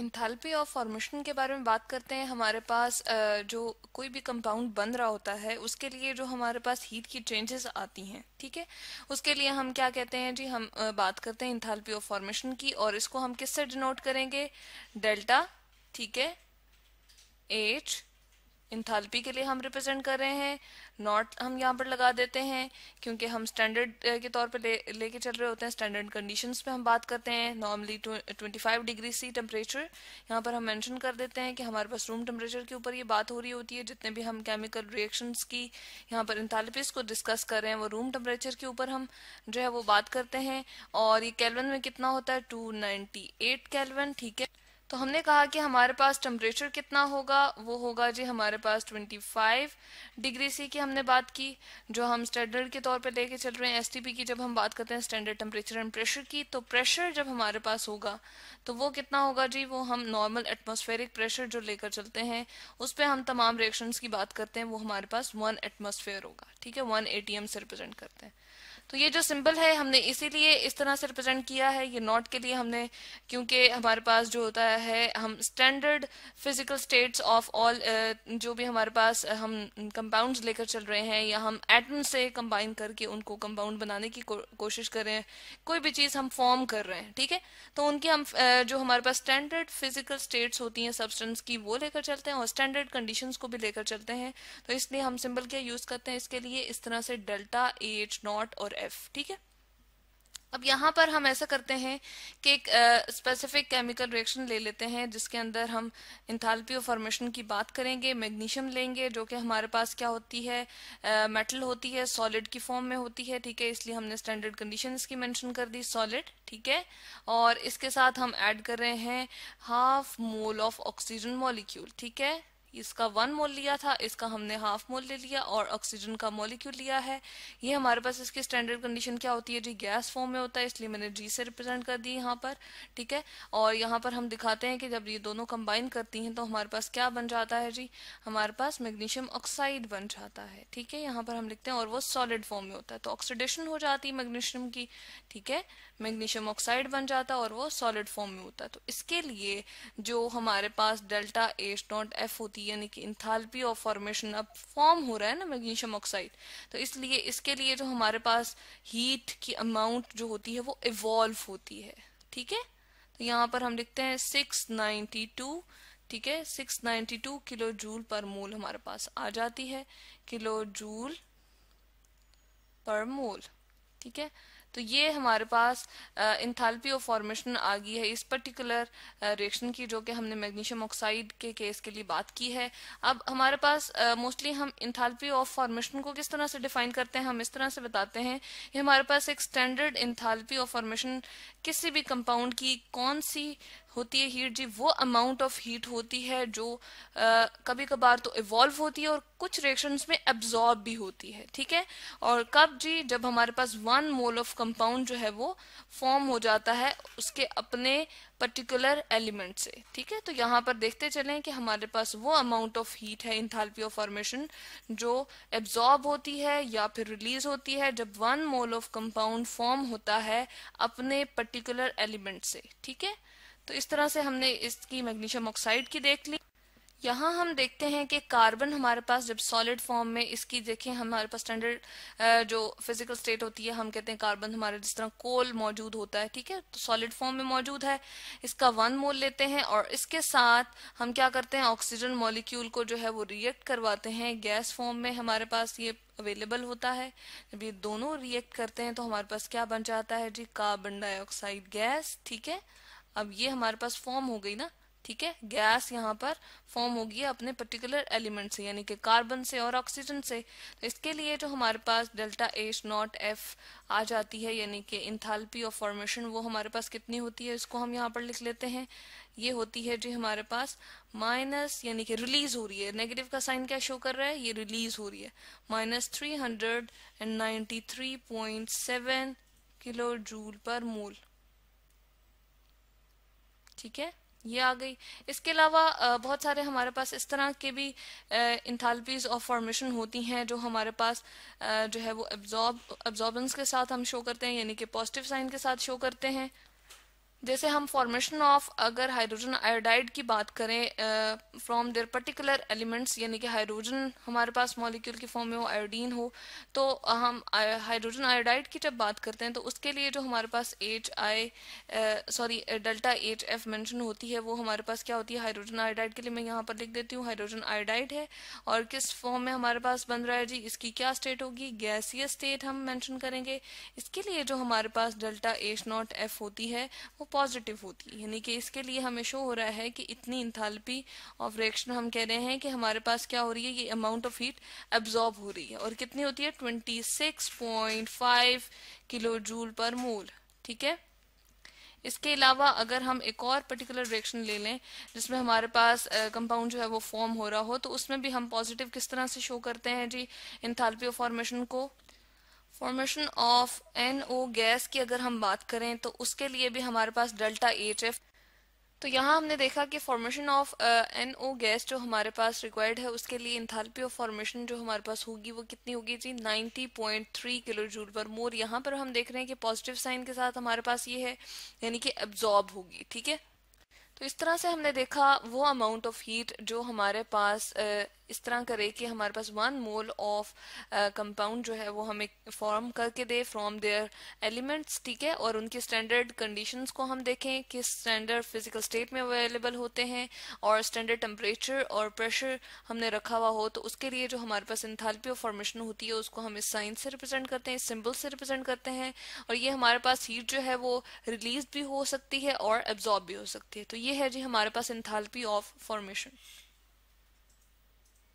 enthalpy of formation के बारे में बात करते हैं हमारे पास जो कोई भी कंपाउंड बन रहा होता है उसके लिए जो हमारे पास हीट की चेंजेस आती हैं ठीक है उसके लिए हम क्या कहते हैं जी हम बात करते हैं इंथैल्पी ऑफ फॉर्मेशन की और इसको हम किससे डिनोट करेंगे डेल्टा ठीक है एच इंथालपी के लिए हम रिप्रेजेंट कर रहे हैं नॉट हम यहाँ पर लगा देते हैं क्योंकि हम स्टैंडर्ड के तौर पर लेके ले चल रहे होते हैं स्टैंडर्ड कंडीशंस पे हम बात करते हैं नॉर्मली 25 डिग्री सी टेम्परेचर यहाँ पर हम मेंशन कर देते हैं कि हमारे पास रूम टेम्परेचर के ऊपर ये बात हो रही होती है जितने भी हम केमिकल रिएक्शंस की यहाँ पर इंथालपीज को डिस्कस कर रहे हैं वो रूम टेम्परेचर के ऊपर हम जो है वो बात करते हैं और ये कैलवन में कितना होता है टू नाइनटी एट कैलवन ठीक है तो हमने कहा कि हमारे पास टेम्परेचर कितना होगा वो होगा जी हमारे पास 25 डिग्री सी की हमने बात की जो हम स्टैंडर्ड के तौर पे लेके चल रहे हैं एसटीपी की जब हम बात करते हैं स्टैंडर्ड टेम्परेचर एंड प्रेशर की तो प्रेशर जब हमारे पास होगा तो वो कितना होगा जी वो हम नॉर्मल एटमोस्फेरिक प्रेशर जो लेकर चलते हैं उस पर हम तमाम रिएक्शन की बात करते हैं वो हमारे पास वन एटमोसफेयर होगा ठीक है वन ए से रिप्रेजेंट करते हैं तो ये जो सिंबल है हमने इसीलिए इस तरह से रिप्रेजेंट किया है ये नॉट के लिए हमने क्योंकि हमारे पास जो होता है हम standard physical states of all जो भी हमारे पास हम कंपाउंड्स लेकर चल रहे हैं या हम एटम से कंबाइन करके उनको कंपाउंड बनाने की को, कोशिश कर रहे हैं कोई भी चीज़ हम फॉर्म कर रहे हैं ठीक है तो उनकी हम जो हमारे पास स्टैंडर्ड फिजिकल स्टेट्स होती हैं सब्सटेंस की वो लेकर चलते हैं और स्टैंडर्ड कंडीशन को भी लेकर चलते हैं तो इसलिए हम सिंबल क्या यूज़ करते हैं इसके लिए इस तरह से डेल्टा एच नॉट और एफ ठीक है अब यहाँ पर हम ऐसा करते हैं कि एक स्पेसिफिक केमिकल रिएक्शन ले लेते हैं जिसके अंदर हम इंथालपी और फॉर्मेशन की बात करेंगे मैग्नीशियम लेंगे जो कि हमारे पास क्या होती है मेटल uh, होती है सॉलिड की फॉर्म में होती है ठीक है इसलिए हमने स्टैंडर्ड कंडीशन इसकी मेंशन कर दी सॉलिड ठीक है और इसके साथ हम ऐड कर रहे हैं half mole of oxygen molecule ठीक है इसका वन मोल लिया था इसका हमने हाफ मोल ले लिया और ऑक्सीजन का मोलिक्यूल लिया है ये हमारे पास इसकी स्टैंडर्ड कंडीशन क्या होती है जी गैस फॉर्म में होता है इसलिए मैंने जी से रिप्रेजेंट कर दी यहाँ पर ठीक है और यहाँ पर हम दिखाते हैं कि जब ये दोनों कंबाइन करती हैं तो हमारे पास क्या बन जाता है जी हमारे पास मैग्नीशियम ऑक्साइड बन जाता है ठीक है यहाँ पर हम लिखते हैं और वो सॉलिड फॉर्म में होता है तो ऑक्सीडेशन हो जाती है मैग्नीशियम की ठीक है मैग्नीशियम ऑक्साइड बन जाता है और वो सॉलिड फॉर्म में होता है तो इसके लिए जो हमारे पास डेल्टा एच डॉट एफ होती है यानी कि इंथालपी ऑफ फॉर्मेशन अब फॉर्म हो रहा है ना मैग्नीशियम ऑक्साइड तो इसलिए इसके लिए जो हमारे पास हीट की अमाउंट जो होती है वो इवॉल्व होती है ठीक है तो यहाँ पर हम लिखते हैं सिक्स नाइन्टी टू ठीक है 692 किलो जूल पर मोल हमारे पास आ जाती है किलो जूल पर मोल ठीक है तो ये हमारे पास इंथालपी ऑफ फॉर्मेशन आ गई है इस पर्टिकुलर रिएक्शन की जो कि हमने मैग्नीशियम ऑक्साइड के केस के लिए बात की है अब हमारे पास मोस्टली हम इंथालपी ऑफ फॉर्मेशन को किस तरह से डिफाइन करते हैं हम इस तरह से बताते हैं कि हमारे पास एक स्टैंडर्ड इंथालपी ऑफ फॉर्मेशन किसी भी कंपाउंड की कौन सी होती है हीट जी वो अमाउंट ऑफ हीट होती है जो आ, कभी कभार तो इवॉल्व होती है और कुछ रिएक्शंस में एब्जॉर्ब भी होती है ठीक है और कब जी जब हमारे पास वन मोल ऑफ कंपाउंड जो है वो फॉर्म हो जाता है उसके अपने पर्टिकुलर एलिमेंट से ठीक है तो यहाँ पर देखते चलें कि हमारे पास वो अमाउंट ऑफ हीट है इंथालपी ऑफ फॉर्मेशन जो एब्जॉर्ब होती है या फिर रिलीज होती है जब one mole of compound form होता है अपने पर्टिकुलर एलिमेंट से ठीक है तो इस तरह से हमने इसकी मैग्नीशियम ऑक्साइड की देख ली यहाँ हम देखते हैं कि कार्बन हमारे पास जब सॉलिड फॉर्म में इसकी देखें हमारे पास स्टैंडर्ड जो फिजिकल स्टेट होती है हम कहते हैं कार्बन हमारे जिस तरह कोल मौजूद होता है ठीक है तो सॉलिड फॉर्म में मौजूद है इसका वन मोल लेते हैं और इसके साथ हम क्या करते हैं ऑक्सीजन मॉलिक्यूल को जो है वो रिएक्ट करवाते हैं गैस फॉर्म में हमारे पास ये अवेलेबल होता है जब ये दोनों रिएक्ट करते हैं तो हमारे पास क्या बन जाता है जी कार्बन डाइऑक्साइड गैस ठीक है अब ये हमारे पास फॉर्म हो गई ना ठीक है गैस यहाँ पर फॉर्म होगी अपने पर्टिकुलर एलिमेंट से यानी कि कार्बन से और ऑक्सीजन से तो इसके लिए जो हमारे पास डेल्टा एच नॉट एफ आ जाती है यानी कि इंथालपी ऑफ फॉर्मेशन वो हमारे पास कितनी होती है इसको हम यहाँ पर लिख लेते हैं ये होती है जी हमारे पास माइनस यानी कि रिलीज हो रही है नेगेटिव का साइन क्या शो कर रहा है ये रिलीज हो रही है minus three hundred and ninety three point seven kilo joule per mole ठीक है ये आ गई इसके अलावा बहुत सारे हमारे पास इस तरह के भी इंथालपीज ऑफ फॉर्मेशन होती हैं जो हमारे पास जो है वो एब्जॉर्ब एब्जॉर्बेंस के साथ हम शो करते हैं यानी कि पॉजिटिव साइन के साथ शो करते हैं जैसे हम फॉर्मेशन ऑफ अगर हाइड्रोजन आयोडाइड की बात करें फ्रॉम देयर पर्टिकुलर एलिमेंट्स यानी कि हाइड्रोजन हमारे पास मॉलिक्यूल की फॉर्म में हो आयोडीन हो तो हम हाइड्रोजन आयोडाइड की जब बात करते हैं तो उसके लिए जो हमारे पास H I sorry delta H F mention होती है वो हमारे पास क्या होती है हाइड्रोजन आयोडाइड के लिए मैं यहाँ पर लिख देती हूँ हाइड्रोजन आयोडाइड है और किस फॉर्म में हमारे पास बन रहा है जी इसकी क्या स्टेट होगी गैसियस स्टेट हम मैंशन करेंगे इसके लिए जो हमारे पास डेल्टा एच नॉट एफ होती है वो पॉजिटिव होती है यानी कि इसके लिए हमें शो हो रहा है कि इतनी इंथालपी ऑफ रिएक्शन हम कह रहे हैं कि हमारे पास क्या हो रही है ये अमाउंट ऑफ हीट एब्जॉर्ब हो रही है और कितनी होती है 26.5 किलो जूल पर मोल ठीक है इसके अलावा अगर हम एक और पर्टिकुलर रिएक्शन ले लें जिसमें हमारे पास कंपाउंड जो है वो फॉर्म हो रहा हो तो उसमें भी हम पॉजिटिव किस तरह से शो करते हैं जी इंथालपी ऑफ फॉर्मेशन को formation of N O gas की अगर हम बात करें तो उसके लिए भी हमारे पास डेल्टा एच एफ तो यहाँ हमने देखा कि formation of N O gas जो हमारे पास रिक्वायर्ड है उसके लिए इंथालपी ऑफ फॉर्मेशन जो हमारे पास होगी वो कितनी होगी जी 90.3 किलो जूल पर मोर यहाँ पर हम देख रहे हैं कि पॉजिटिव साइन के साथ हमारे पास ये है यानी कि एब्जॉर्ब होगी ठीक है तो इस तरह से हमने देखा वो अमाउंट ऑफ हीट जो हमारे पास uh, इस तरह करे कि हमारे पास वन मोल ऑफ कंपाउंड जो है वो हमें फॉर्म करके दे फ्रॉम देयर एलिमेंट्स ठीक है और उनकी स्टैंडर्ड कंडीशंस को हम देखें कि स्टैंडर्ड फिजिकल स्टेट में अवेलेबल होते हैं और स्टैंडर्ड टेम्परेचर और प्रेशर हमने रखा हुआ हो तो उसके लिए जो हमारे पास इंथालपी ऑफ फॉर्मेशन होती है उसको हम इस साइंस से रिप्रेजेंट करते हैं सिम्बल से रिप्रेजेंट करते हैं और ये हमारे पास हीट जो है वो रिलीज भी हो सकती है और एब्जॉर्ब भी हो सकती है तो ये है जी हमारे पास इंथालपी ऑफ फॉर्मेशन